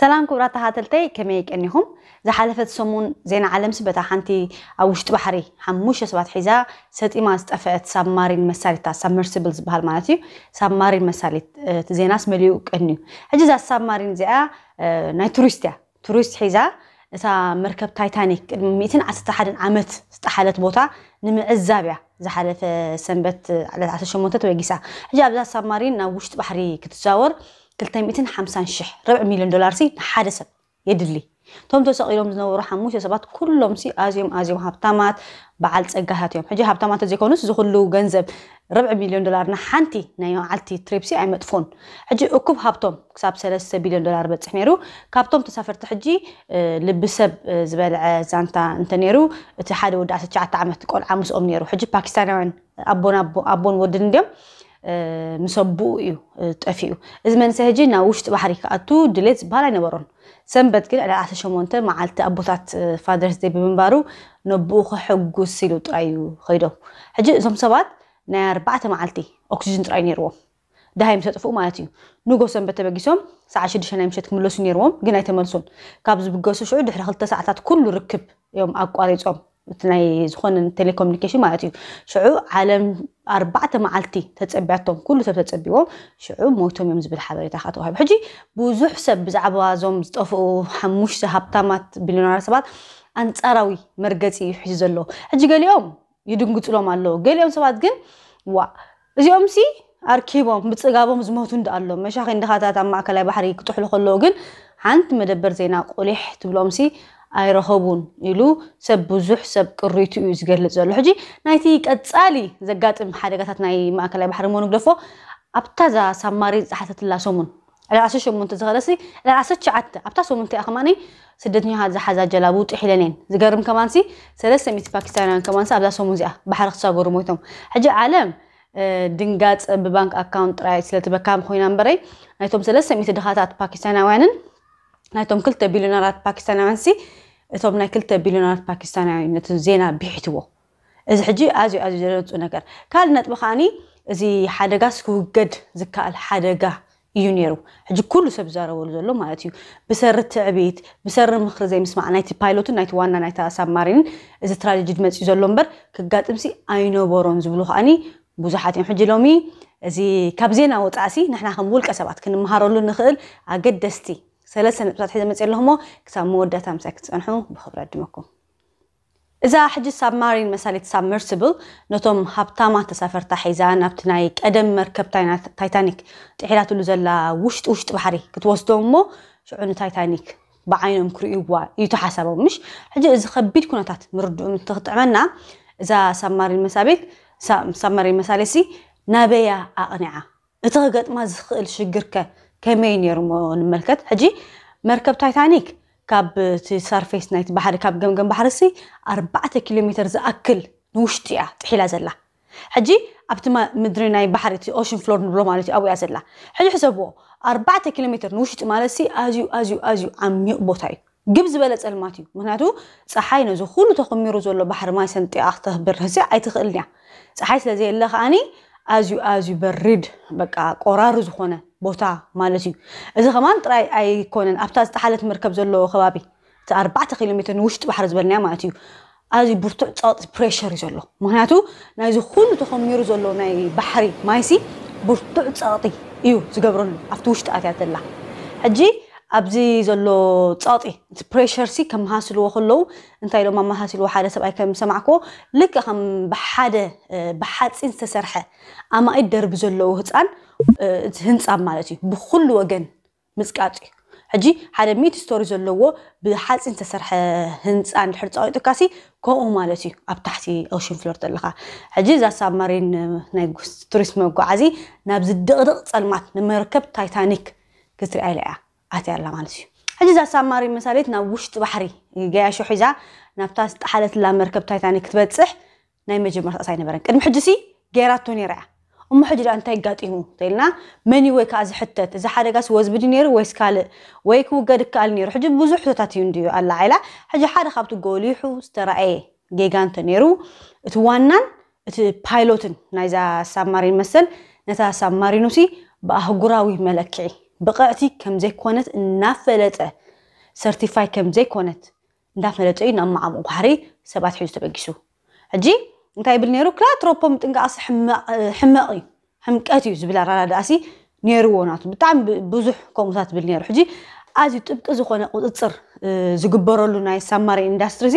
سلام كبرات هاتلتي كميك انهم زي حالفت سمون زين عالم سبتا حانتي او وشت بحري حموش سبات حيزا ست ايما استفعت سامارين مساليتا سامرسيبلز بها المعناتي سامارين مساليت آه، تزين اس مليوك انه هجزا سامارين زي اه ناي توريستيا توريست حيزا اسا مركب تايتانيك ميتن عسطة حدن عمت استحالت بوتا نمي الزابيا زي حالف آه، سنبت آه، على عسل شموتت ويقسا هجا بزا سامارين او بحري كتتزاور 350 شح ربع مليون دولار سي حادث سب يدلي توم تو سقيلهم زنو راح موش سبات كلهم سي ازيوم ازيوم هابتامات بعد تسقهات يوم حجي هابتامات زيكونو زخلو غنزب ربع مليون دولار نحانتي نايو عالتي تريبسي اي مدفون حجي اكوب هابتوم كساب سلسة بليون دولار بتحميرو كابتوم تسافر تحجي لبسب زبالع زانتا انتنيرو اتحاد ودعسة شعة عمت قول عمس امنيرو حجي باكستاني عن ابون ابون ودن ديم مسبوئي طفيو اذا من سهجينا وشت بحري كاتو دليت بالا نبرون سنبت كل على عاش شمونت مع الت ابوثات فادرز دي بمبارو نبوخ حقو سيلو طايو خيدو حجي زوم سبات نا اربعه معلتي اوكسجين تراينيرو دهيم تطفو معناتي نوغو سنبت بغيسوم ساعه شدش انا مشيت كملوسو نيرو غنا يتملسون كابز بغوسو شعود دحره خلت ساعات كل ركب يوم اقوالي صوم ናይ ዝኾነ ቴሌኮሙኒኬሽን ማለት እዩ ሽዑ ዓለም ኣርባዕተ መዓልቲ ተፀቢዐቶም ኩሉ ሰብ ተፀቢቦም ሽዑ ሞቶም እዮም ዝብል ሓበሬታ ከዓ ተዋሂቡ ሕጂ ብዙሕ ሰብ ብዛዕባ እዞም ዝጠፍኡ ሓሙሽተ ሃብታማት ቢልዮናር ሰባት ኣንፃራዊ መርገፂ እዩ ሒዙ ዘሎ ሕጂ ገሊኦም ይድንግፅሎም ኣለዎ ገሊኦም ሰባት ግን ዋ እዚኦም ሲ ኣርኪቦም ብፅጋቦም ዝሞቱ እንዳ ኣሎ መሻኺ እንድኻታት ኣብ ማእከላይ ባሕሪ ክጥሕሉ ከለዉ ግን ሓንቲ መደበር ዜና ቆሊሕ ትብሎም ሲ ايرهبون يلو سب بزح سب كريتو يزجل زال حجي نايتي كتسالي زجات ام حاجات ناي ما كلا بحر مونو غلفو ابتزا سماري زحت الله سومون على عسش من تزغلسي على عسش عت ابتزا سومون تي اخماني سددني هذا حزا جلابوت حلنين زجرم كمان سي سلسة ميت باكستان كمان سي ابتزا سومون زيا بحر خصا غرموتهم حجي عالم دنجات ببنك اكونت رايت سلت بكام خوينا مبري نايتهم سلسة ميت دخلات باكستان وينن ناتوم كلتا بليونيرات باكستانيانسي እቶም ናይ ክልተ ቢልዮናት ፓኪስታናዊ ነቲ ዜና ቢሕትዎ እዚ ሕጂ ኣዝዩ ኣዝዩ ዘረፅኡ ነገር ካልእ ነጥቢ ከዓኒ እዚ ሓደጋስ ክውገድ ዝከኣል ሓደጋ እዩ ነይሩ ሕጂ ኩሉ ሰብ ዝዛረበሉ ዘሎ ማለት እዩ ብሰሪ ትዕቤት ብሰሪ ምክሪ ዘይምስማዕ ናይቲ ፓይሎትን ናይቲ ዋና ናይታ ሳብማሪንን እዚ ትራጀዲድ መፅኡ ዘሎ እምበር ክጋጥምሲ ኣይነበሮን ዝብሉ ከዓኒ ብዙሓት እዮም ሕጂ ሎሚ እዚ ካብ ዜና ወፃእሲ ንሕና ከም ውልቀ ሰባት ክንመሃረሉ ንኽእል ኣገደስቲ ثلاث نقطات حيث مثل لهم كسب مودة تمسكت أنحو بخبر أدمكم إذا حج ساب مارين مثلا ساب مرسبل نتم هبتامة تسافر تحيزان أبتنايك أدم مركب تاينا تايتانيك تحيلاتو لزلا وشت وشت بحري كتوسطو مو شعون تايتانيك بعينهم كريوا يتحسبوا مش حج إذا خبيت كونتات مرد تعملنا إذا ساب مارين مسابيك ساب مارين مثالي سي نابية أقنعة إتغقت ما زخل شجركة كمين يرمون ملكت هجي مركب تايتانيك كاب سارفيس نايت بحر كاب جم جم بحر سي أربعة كيلومتر زأكل نوشتيا تحيل زلا هجي أبتما مدرينا بحر تي أوشن فلور نبلو مالتي أوي زلا هجي حسبو أربعة كيلومتر نوشت مالسي أزيو أزيو أزيو عم يقبطاي جبز بلد الماتي مناتو صحاي نزو خونو تخمي رزو اللو بحر ماي سنتي أخته برهزي أي تخلنيا صحاي سلازي اللخاني أزيو أزيو برد بقى قرار زخونه بوتا مالتي اذا كمان تراي اي كونن ابتاز تحلت مركب زلو خبابي تا 4 كيلومتر وشت بحر زبرنا مالتي ازي برتو تصاط بريشر زلو مهناتو ناي زو خون تخمير زلو ناي بحري مايسي برتو تصاطي ايو زغبرن افتوشت اتاتلا حجي ابزي زلو تصاطي بريشر سي كم حاصلو خلو انت لو ما حاصلو حدا سبع كم سمعكو لك كم بحدا بحد سين تسرحه اما يدر بزلو حصان هنص اب مالتي بكل وجن مسقاطي حجي حدا ميت ستوري زلو بحد سين تسرحه هنص ان حرص اوي تكاسي كو مالتي اب تحتي اوشن فلور تلخا حجي ذا سامارين ناي توريسم غازي نابز دقدق صلمات نمركب تايتانيك كسر عليها ኣትያ ኣላ ማለት እዩ ሕጂ እዛ ሳማሪ መሳሌት ናብ ውሽጢ ባሕሪ ገያሾ ሒዛ ናብታ ዝተሓለትላ መርከብ ታይታኒክ ክትበፅሕ ናይ መጀመርታ እሳ ኣይነበረን ቅድሚ ሕጂ ሲ ገይራቶ ነይራ እያ እሞ ሕጂ ዳ እንታይ ጋጢሙ እንተኢልና መኒ ወይ ከዓ ዝሕተት እዚ ሓደጋስ ወዝቢ ነይሩ ወይስ ካልእ ወይ ክውገድ ክኣል ነይሩ ሕጂ ብዙሕ ሕቶታት እዩ ንድዩ ኣላ ዓይላ ሕጂ ሓደ ካብቲ ጎሊሑ ዝተረኣየ ጌጋ እንተ ነይሩ እቲ ዋናን እቲ ፓይሎትን ናይዛ ሳብማሪን መሰል ነታ ሳብማሪኑ ሲ ብኣህጉራዊ መለክዒ بقعتي كم زي كونت نافلته سرتيفاي كم زي كونت እንዳፈለጠ እዩ ናብ መዓምኡ ባሕሪ ሰባት ሒዙ ተበጊሱ يبل نيرو كلا ነይሩ متنقع ምጥንቃቕሲ ሕመቕ እዩ ሕምቀት እዩ ዝብል ኣራዳዳእሲ ነይርዎ ናቱ ብጣዕሚ ብዙሕ ከምኡታት ዝብል ነይሩ ሕጂ ኣዝዩ ጥብቂ ዝኾነ ቁፅፅር ዝግበረሉ ናይ ሳማሪ ኢንዳስትሪ እዚ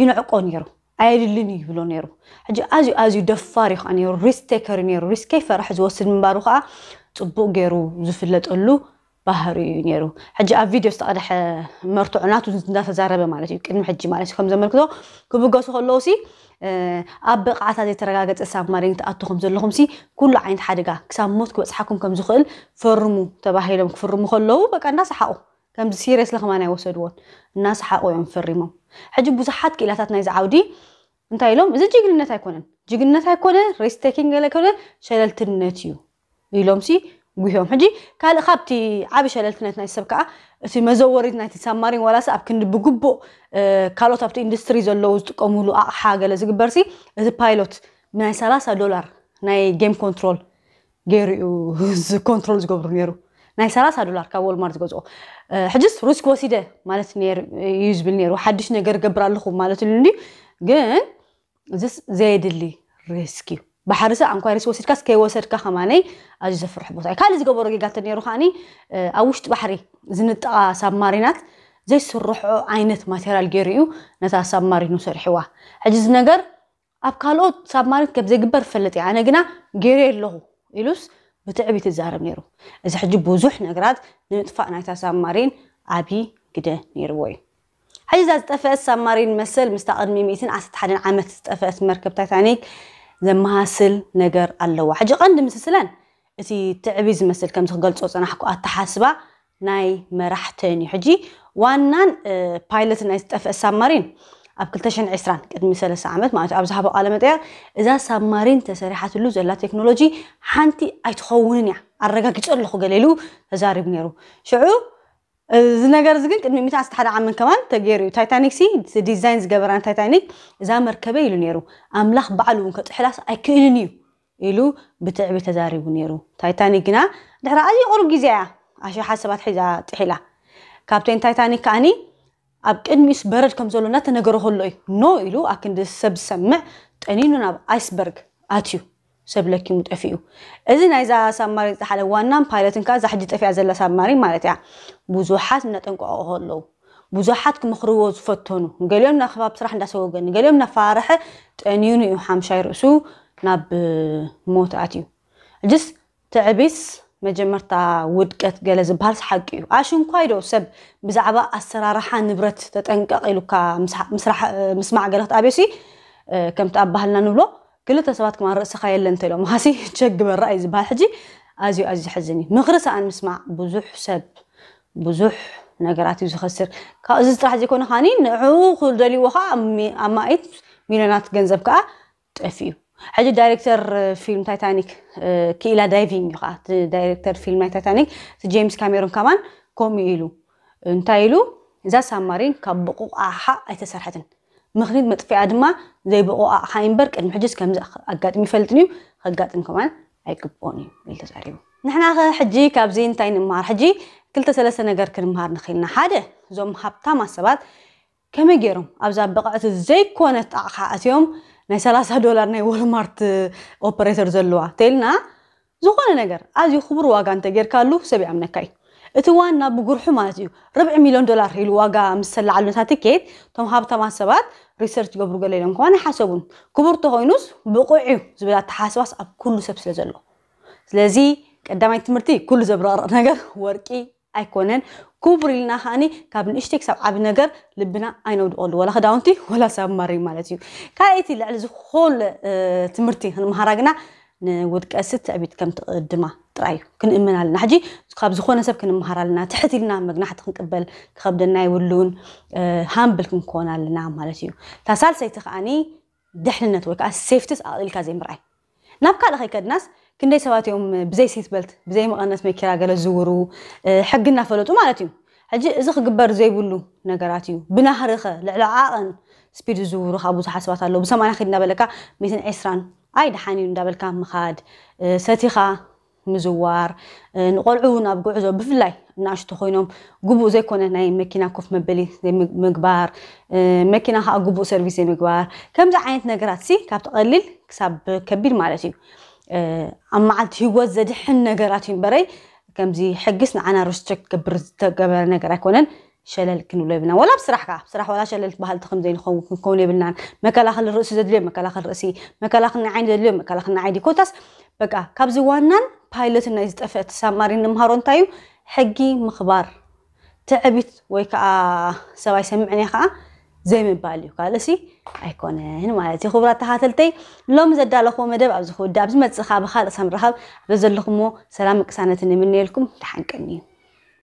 ይንዕቆ ነይሩ ኣየድልን ይብሎ ነይሩ ሕጂ ኣዝዩ ኣዝዩ أزي እዩ ከዓ ነይሩ ሪስክ نيرو ነይሩ ሪስከይ ፈራሕ ዝወስድ ምንባሩ ከዓ ፅቡቅ ገይሩ ዝፍለጠሉ ባህሪ እዩ ነይሩ ሕጂ ኣብ ቪድዮ ዝተቐድሐ መርትዑ ናቱ እንዳተዛረበ ማለት እዩ ቅድሚ ሕጂ ማለት እዩ ከም ዘመልክቶ ክብገሱ ከለዉ ሲ ኣብ ብቕዓታ ዘይተረጋገፀ ሳብማሪን ተኣትኹም ዘለኹም ሲ ኩሉ ዓይነት ሓደጋ ክሳብ ሞት ክበፅሓኩም ከም ዝኽእል ፈርሙ ተባሂሎም ክፍርሙ ከለዉ በቃ እናሰሓቑ ከምዚ ሲሪየስ ለኸማና ይወሰድዎን እናሰሓቑ እዮም ፈሪሞም ሕጂ ብዙሓት ክኢላታት ናይዚ ዓውዲ እንታይ ኢሎም እዚ ጅግንነት ኣይኮነን ጅግንነት ኣይኮነ ሪስቴኪንግ ኣይኮነ ሸለልትነት እዩ ኢሎም ሲ ጉዮም ሕጂ ካልእ ካብቲ ዓብ ሸለልትነት ናይ ሰብ ከዓ እቲ መዘወሪት ናይቲ ሳማሪን ዋላሲ ኣብ ክንዲ ብግቡእ ካልኦት ኣብቲ ኢንዱስትሪ ዘለው ዝጥቀምሉ ኣቕሓ ገለ ዝግበር ሲ እቲ ፓይሎት ናይ 30 ዶላር ናይ ጌም ኮንትሮል ገይሩ እዩ ኮንትሮል ዝገብሩ ነይሩ ናይ 30 ዶላር ካብ ወልማር ዝገዝኦ ሕጅስ ሩስክ ወሲደ ማለት እዩ ዝብል ነይሩ ሓድሽ ነገር ገብር ኣለኹ ማለት ኢሉ ግን ዘየድሊ ሪስክ እዩ بحرسة عن كوارس وسير كاس كي وسير كخماني أجزف رح بوسا كالز جبر جي قاتني روحاني اه، أوشت بحري زنت اه، سب مارينات زي سرح عينت ماتيرال جيريو نتا سب مارينو سرحوا حجز نقر أبقالو كالوت سب مارين زي قبر فلتي أنا قنا جيري اللغو إلوس بتعبي تزارب نيرو إذا حجب بوزوح نقرات نتفق نتا سب مارين عبي كده نيروي حجز تفقت سب مارين مثل مستقدمي 211 عامة تفقت مركب تايتانيك زمهاسل نجر اللو حاجة قندم سلسلان إذا تعبز مثل كم تقول صوت أنا حكوا التحاسبة ناي مرح تاني حجي وانا اه بايلوت ناي استف السامارين أب كل تشن عسران قد مثال سامات ما أب زهبوا على متى إذا سامارين تسريحة اللوز لا تكنولوجي حنتي أتخونني على الرجاء كتير قليلو تزاري بنيرو شعو እዚ ነገር እዚ ግን ቅድሚ 101 ዓመት ከማን ተገይሩ እዩ ታይታኒክ ሲ ዲዛይን ዝገበራን ታይታኒክ እዛ መርከበ ኢሉ ነይሩ ኣምላኽ በዓል እውን ከጥሕላስ ኣይክእልን እዩ ኢሉ ብትዕቢ ተዛሪቡ ነይሩ ታይታኒክ ግና ድሕሪ ኣዝዩ ቁሩብ ግዜ እያ ኣሸሓ ሰባት ሒዛ ጥሒላ ካብተን ታይታኒክ ከዓኒ ኣብ ቅድሚኡስ በረድ ከም ዘሎ እናተነገሮ ከሎ እዩ ኖ ኢሉ ኣብ ክንዲ ሰብ ዝሰምዕ ጠኒኑ ናብ ኣይስበርግ ኣትዩ سبلكي متفيو اذن ايزا سامري تحل وانام بايلوتن كازا حجي تفي ازلا سامري مالتيا بوزوحات نتنقو اوهولو بوزوحات كمخرو وزفتونو قاليومنا خباب صراح ندا سوغن قاليومنا فارح تانيونو يوحام شاي رؤسو ناب موت اتيو الجس تعبس مجمر تا ودكت قال زبارس حقيو عشان كويدو سب بزعبا السرارحة نبرت تتنقق إلو كمسرح مسمع قالت أبيسي كم تقبها لنا نبلو كل تسوات كمان رأس خيال لنت لو مهاسي تشج بالرأي زبال حجي أزي أزي حزني نغرس أن نسمع بزح سب بزح نقرأتي زخسر كأزي راح يكون هاني نعوخ دلي وها أمي أما إيت ميلانات جنزب كأ تفيو حجي دايركتر فيلم تايتانيك كيلا دايفينج يقع دايركتر فيلم تايتانيك جيمس كاميرون كمان كوميلو انتايلو إذا سامارين كبقوا أحا أتسرحتن ምክኒት መጥፊኣ ድማ ዘይበቆ ኣቕሓ እምበር ቅድሚ ሕጅስ ከምዚ ኣጋጥሚ ይፈልጥን እዩ ከጋጥም ከማን ኣይግብኦን እዩ ኢል ተዛሪቡ ንሕና ኸ ሕጂ ካብዚ እንታይ ንምሃር ሕጂ ክልተ ሰለስተ ነገር ክንምሃር ንኽእልና ሓደ እዞም ሃብታማ ሰባት ከመይ ገይሮም ኣብዛ በቕዕቲ ዘይኮነት ኣቕሓ ኣትዮም ናይ 30 ዶላር ናይ ወልማርት ኦፐሬተር ዘለዋ እንተይልና ዝኾነ ነገር ኣዝዩ ክቡር ዋጋ እንተጌርካሉ ሰብ ይኣምነካ እዩ اتوانا بجرح ماتيو ربع مليون دولار هي الواقع مسلا على نتاتكيت تم هابتا ما سبات ريسيرش جبرو قال لهم كمان حسبون كبرت بقعيو زبلا تحاسباس اب كل سب سلازلو سلازي قدامي تمرتي كل زبرار نجر ورقي ኣይኮነን ክቡር ኢልና ከዓኒ ካብ ንእሽተይ ክሳብ ዓብ ነገር ልብና ኣይነውድቀሉ ولا ክዳውንቲ ولا سب ማለት እዩ ካልኣይቲ ልዕሊ ዝኮል ትምህርቲ ክንመሃራ ግና ንውድቀ ስት ዕቢት ከም تقدمه ጥራይ ክንእምን ኣለና ሕጂ ካብ ዝኾነ ሰብ ክንምሃር ኣለና ትሕት ኢልና መግናሕቲ ክንቅበል ክኸብደና የብሉን ሃምብል ክንኮን ኣለና ማለት እዩ እታ ሳልሰይቲ ከዓኒ ድሕንነት ወይ ከዓ ሴፍቲስ ኣቕሊልካ ዘይምርኣይ ናብ ካልእ ከይከድናስ ክንደይ ሰባት እዮም ብዘይ ሲትበልት ብዘይ መቐነት መኪራ ገለ ዝዝውሩ ሕጊ እናፈለጡ ማለት እዩ ሕጂ እዚ ክግበር ዘይብሉ ነገራት እዩ ብናህሪ ኸ ልዕሊ ዓቐን ስፒድ ዝዝውሩ ካብኡ ዝሓስባት ኣለዉ ብሰማንያ ኪድ እናበለካ 120 ኣይ ድሓን እዩ እንዳበልካ ምኻድ ሰቲኻ ምዝዋር ንቆልዑ ናብ ጉዕዞ ብፍላይ ንኣሽቶ ኮይኖም ጉቡእ ዘይኮነ ናይ መኪና ኮፍ መበሊ ምግባር መኪና ከዓ ጉቡእ ሰርቪስ ዘይምግባር ከምዚ ዓይነት ነገራት ሲ ካብ ተቐሊል ክሳብ ከቢድ ማለት እዩ ኣብ መዓልቲ ሂወት ዘድሕን ነገራት እዩ በረይ ከምዚ ሕግስ ንዓና ርስትሪክት ገብር ዝተገበረ ነገር ኣይኮነን ሸለል ክንብሎ የብልና ወላ ብስራሕ ከዓ ብስራሕ ወላ ሸለል ትባሃል ተኸምዘይ ንኸውን የብልናን መከላኸሊ ርእሲ ዘድልዮ መከላኸሊ ርእሲ መከላኸሊ ንዓይኒ ዘድልዮ መከላኸሊ ንዓይዲ ኮታስ በቃ ካብዚ ዋናን بايلوت نايز تفعت سامارين مهارون تايو حقي مخبار تعبت ويكا سواي سمعني خا زي ما باليو قالسي ايكون هنا مالتي خبرات تحاتلتي لوم زاد لخو مدب ابز خو دابز متصخا بخال سام بزلخمو سلام قسانتني منيلكم تحنقني